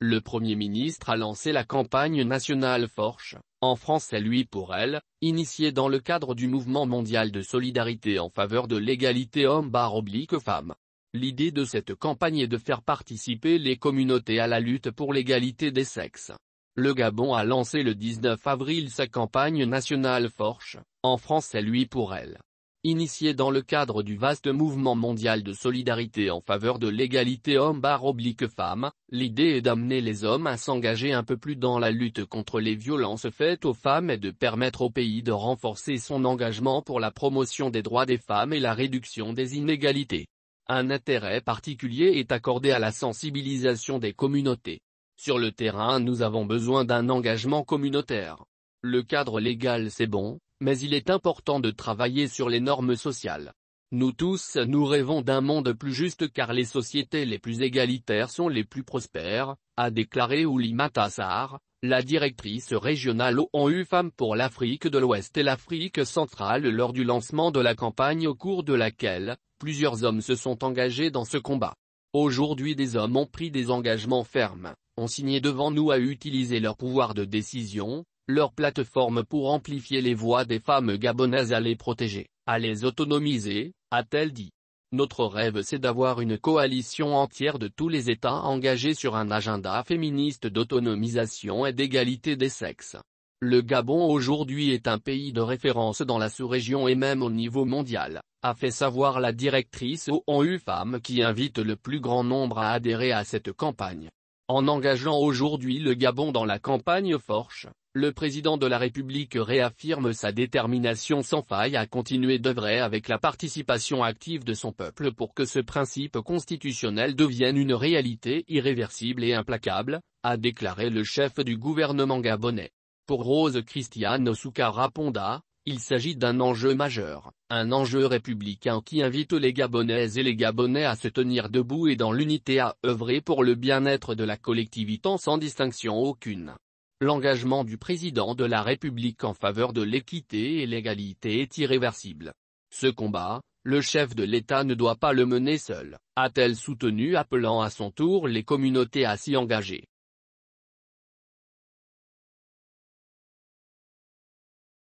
Le Premier ministre a lancé la campagne nationale Forche, en français lui pour elle, initiée dans le cadre du mouvement mondial de solidarité en faveur de l'égalité homme-femme. L'idée de cette campagne est de faire participer les communautés à la lutte pour l'égalité des sexes. Le Gabon a lancé le 19 avril sa campagne nationale Forche, en français lui pour elle, Initié dans le cadre du vaste mouvement mondial de solidarité en faveur de l'égalité homme-femme, l'idée est d'amener les hommes à s'engager un peu plus dans la lutte contre les violences faites aux femmes et de permettre au pays de renforcer son engagement pour la promotion des droits des femmes et la réduction des inégalités. Un intérêt particulier est accordé à la sensibilisation des communautés. Sur le terrain nous avons besoin d'un engagement communautaire. Le cadre légal c'est bon, mais il est important de travailler sur les normes sociales. Nous tous, nous rêvons d'un monde plus juste car les sociétés les plus égalitaires sont les plus prospères, a déclaré Oulima Tassar, la directrice régionale ONU Femmes pour l'Afrique de l'Ouest et l'Afrique centrale lors du lancement de la campagne au cours de laquelle, plusieurs hommes se sont engagés dans ce combat. Aujourd'hui des hommes ont pris des engagements fermes, ont signé devant nous à utiliser leur pouvoir de décision, leur plateforme pour amplifier les voix des femmes gabonaises à les protéger, à les autonomiser, a-t-elle dit. Notre rêve c'est d'avoir une coalition entière de tous les États engagés sur un agenda féministe d'autonomisation et d'égalité des sexes. Le Gabon aujourd'hui est un pays de référence dans la sous-région et même au niveau mondial, a fait savoir la directrice ONU Femmes qui invite le plus grand nombre à adhérer à cette campagne. En engageant aujourd'hui le Gabon dans la campagne Forche, le président de la République réaffirme sa détermination sans faille à continuer d'œuvrer avec la participation active de son peuple pour que ce principe constitutionnel devienne une réalité irréversible et implacable, a déclaré le chef du gouvernement gabonais. Pour Rose Christiane Soukara Raponda. Il s'agit d'un enjeu majeur, un enjeu républicain qui invite les Gabonaises et les Gabonais à se tenir debout et dans l'unité à œuvrer pour le bien-être de la collectivité sans distinction aucune. L'engagement du président de la République en faveur de l'équité et l'égalité est irréversible. Ce combat, le chef de l'État ne doit pas le mener seul, a-t-elle soutenu appelant à son tour les communautés à s'y engager.